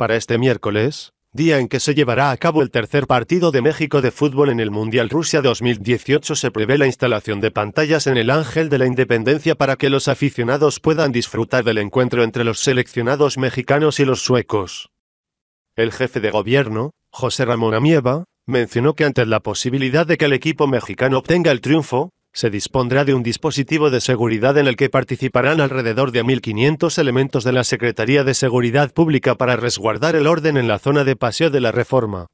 Para este miércoles, día en que se llevará a cabo el tercer partido de México de fútbol en el Mundial Rusia 2018, se prevé la instalación de pantallas en el Ángel de la Independencia para que los aficionados puedan disfrutar del encuentro entre los seleccionados mexicanos y los suecos. El jefe de gobierno, José Ramón Amieva, mencionó que ante la posibilidad de que el equipo mexicano obtenga el triunfo, se dispondrá de un dispositivo de seguridad en el que participarán alrededor de 1.500 elementos de la Secretaría de Seguridad Pública para resguardar el orden en la zona de paseo de la Reforma.